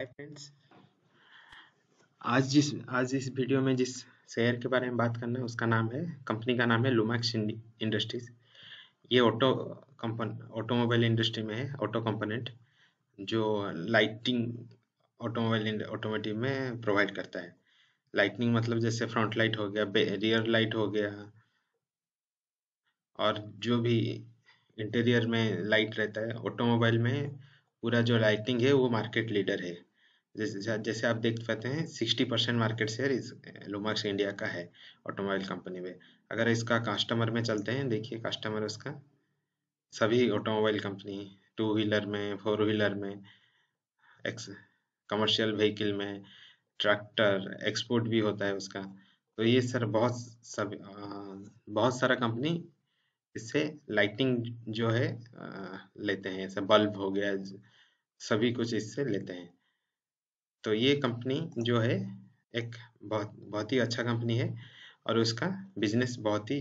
hi friends आज जिस आज इस वीडियो में जिस शेयर के बारे में बात करना है उसका नाम है कंपनी का नाम है लुमैक्स इंडस्ट्रीज ये ऑटो कंपन ऑटोमोबाइल इंडस्ट्री में है ऑटो कंपोनेंट जो लाइटिंग ऑटोमोबाइल ऑटोमेटिव में प्रोवाइड करता है लाइटनिंग मतलब जैसे फ्रंट लाइट हो गया रियर लाइट हो गया और जो भी इंटीरियर में लाइट रहता है ऑटोमोबाइल में पूरा जो लाइटिंग है वो मार्केट लीडर है जैसे जैसे आप देख पाते हैं सिक्सटी परसेंट मार्केट शेयर इस लोमार्क्स इंडिया का है ऑटोमोबाइल कंपनी में अगर इसका कस्टमर में चलते हैं देखिए कस्टमर उसका सभी ऑटोमोबाइल कंपनी टू व्हीलर में फोर व्हीलर में एक्स कमर्शियल व्हीकल में ट्रैक्टर एक्सपोर्ट भी होता है उसका तो ये सर बहुत सब बहुत सारा कंपनी इससे लाइटिंग जो है आ, लेते हैं जैसे बल्ब हो गया सभी कुछ इससे लेते हैं तो ये कंपनी जो है एक बहुत बहुत ही अच्छा कंपनी है और उसका बिजनेस बहुत ही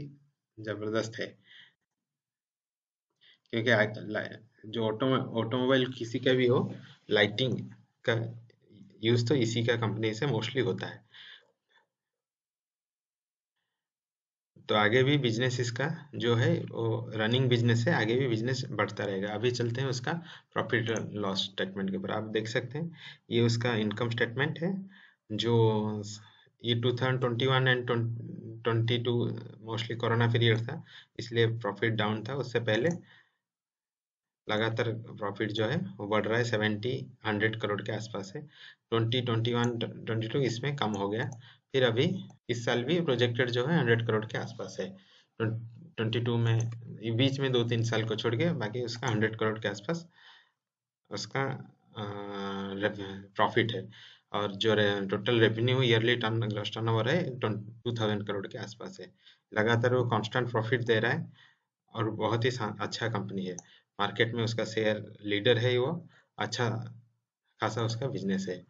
ज़बरदस्त है क्योंकि जो ऑटो ऑटोमोबाइल किसी का भी हो लाइटिंग का यूज़ तो इसी का कंपनी से मोस्टली होता है तो आगे भी बिजनेस इसका जो है वो रनिंग बिजनेस है आगे भी बिजनेस बढ़ता रहेगा अभी चलते हैं उसका प्रॉफिट लॉस स्टेटमेंट के ऊपर आप देख सकते हैं ये उसका इनकम स्टेटमेंट है जो ये 2021 एंड 22 मोस्टली कोरोना पीरियड था इसलिए प्रॉफिट डाउन था उससे पहले लगातार प्रॉफिट जो है वो बढ़ रहा है सेवेंटी हंड्रेड करोड़ के आसपास है twenty twenty one twenty two इसमें कम हो गया फिर अभी इस साल भी प्रोजेक्टेड जो है हंड्रेड करोड़ के आसपास है ट्वेंटी टू में बीच में दो तीन साल को छोड़ के बाकी उसका हंड्रेड करोड़ के आसपास उसका प्रॉफिट है और जो total revenue yearly turn gross turnover है टू थाउजेंड करोड़ के आसपास है लगातार वो कांस्टेंट प्रॉफिट दे रहा है और बहुत ही अच्छा कंपनी है मार्केट में उसका शेयर लीडर है वो अच्छा खासा उसका बिजनेस है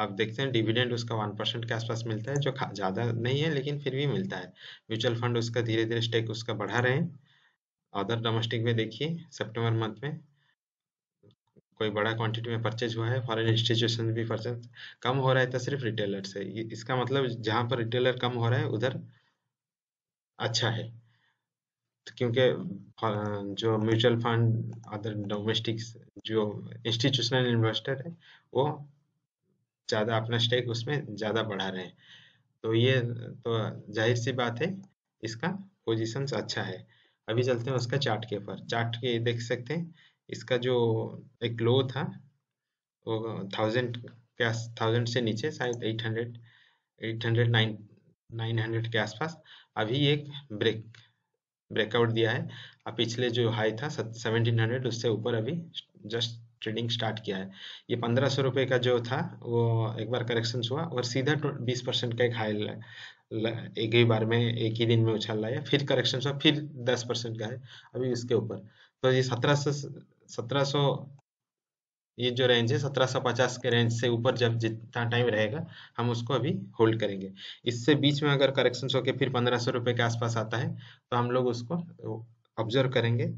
आप देखते हैं डिविडेंड उसका वन परसेंट के आसपास मिलता है जो ज़्यादा नहीं है लेकिन फिर भी मिलता है म्यूचुअल फंड उसका धीरे धीरे स्टेक उसका बढ़ा रहे हैं अदर डोमेस्टिक में देखिए सितंबर मंथ में कोई बड़ा क्वांटिटी में परचेज हुआ है फॉरेन इंस्टीट्यूशन भी परचेज कम हो रहा है तो सिर्फ रिटेलर से इसका मतलब जहाँ पर रिटेलर कम हो रहा है उधर अच्छा है तो क्योंकि जो म्यूचुअल फंड अदर डोमेस्टिक जो इंस्टीट्यूशनल इन्वेस्टर है वो ज़्यादा अपना स्टेक उसमें ज़्यादा बढ़ा रहे हैं तो ये तो जाहिर सी बात है इसका पोजिशन अच्छा है अभी चलते हैं उसका चार्ट के ऊपर चार्ट के देख सकते हैं इसका जो एक लो था वो थाउजेंड के थाउजेंड से नीचे शायद eight hundred eight hundred nine nine hundred के आसपास अभी एक ब्रेक ब्रेकआउट दिया है अब पिछले जो हाई था सेवनटीन हंड्रेड उससे ऊपर अभी जस्ट ट्रेडिंग स्टार्ट किया है ये पंद्रह सौ रुपये का जो था वो एक बार करेक्शन हुआ और सीधा बीस परसेंट का एक हाई एक ही बार में एक ही दिन में उछाल लाया फिर करेक्शन हुआ फिर दस परसेंट का है अभी इसके ऊपर तो ये सत्रह सौ सत्रह सौ ये जो रेंज है सत्रह सौ पचास के रेंज से ऊपर जब जितना टाइम रहेगा हम उसको अभी होल्ड करेंगे इससे बीच में अगर करेक्शन होकर फिर पंद्रह सौ रुपये के आसपास आता है तो हम लोग उसको ऑब्जर्व करेंगे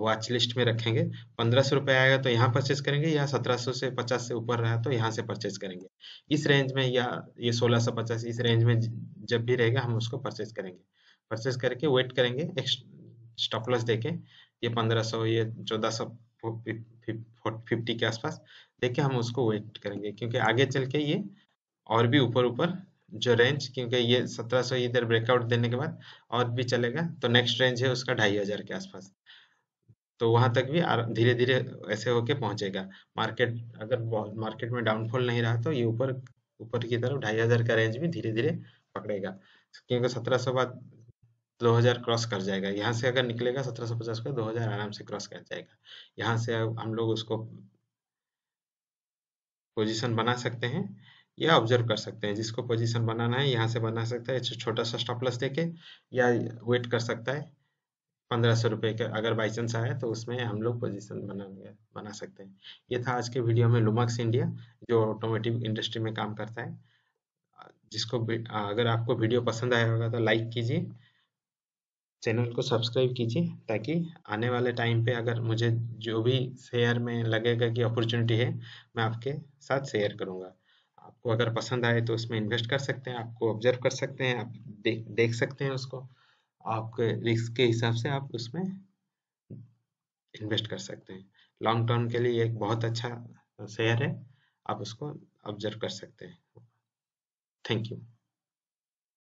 वॉच लिस्ट में रखेंगे पंद्रह सौ रुपये आएगा तो यहाँ परचेज करेंगे या सत्रह सौ से पचास से ऊपर रहा तो यहाँ से परचेज करेंगे इस रेंज में या ये सोलह सौ पचास इस रेंज में जब भी रहेगा हम उसको परचेज करेंगे परचेज करके वेट करेंगे एक स्टॉप लॉस देके ये पंद्रह सौ ये चौदह सौ फिफ्टी के आसपास देके हम उसको वेट करेंगे क्योंकि आगे चल के ये और भी ऊपर ऊपर जो रेंज क्योंकि ये सत्रह सौ इधर ब्रेकआउट देने के बाद और भी चलेगा तो नेक्स्ट रेंज है उसका ढाई हजार के आसपास तो वहां तक भी धीरे धीरे ऐसे होके पहुंचेगा मार्केट अगर मार्केट में डाउनफॉल नहीं रहा तो ये ऊपर ऊपर की तरफ ढाई हजार का रेंज भी धीरे धीरे पकड़ेगा क्योंकि सत्रह सौ बाद दो हजार क्रॉस कर जाएगा यहाँ से अगर निकलेगा सत्रह सौ पचास का दो हजार आराम से क्रॉस कर जाएगा यहाँ से हम लोग उसको पोजिशन बना सकते हैं या ऑब्जर्व कर सकते हैं जिसको पोजीशन बनाना है यहाँ से बना सकता है छोटा सा स्टॉप लॉस देके या वेट कर सकता है पंद्रह सौ रुपये का अगर बाई चांस आया तो उसमें हम लोग पोजीशन बना बना सकते हैं ये था आज के वीडियो में लुमक्स इंडिया जो ऑटोमेटिव इंडस्ट्री में काम करता है जिसको अगर आपको वीडियो पसंद आया होगा तो लाइक कीजिए चैनल को सब्सक्राइब कीजिए ताकि आने वाले टाइम पे अगर मुझे जो भी शेयर में लगेगा कि अपॉर्चुनिटी है मैं आपके साथ शेयर करूँगा आपको अगर पसंद आए तो उसमें इन्वेस्ट कर सकते हैं आपको ऑब्जर्व कर सकते हैं आप दे, देख सकते हैं उसको आपके रिस्क के हिसाब से आप उसमें इन्वेस्ट कर सकते हैं लॉन्ग टर्म के लिए एक बहुत अच्छा शेयर है आप उसको ऑब्जर्व कर सकते हैं थैंक यू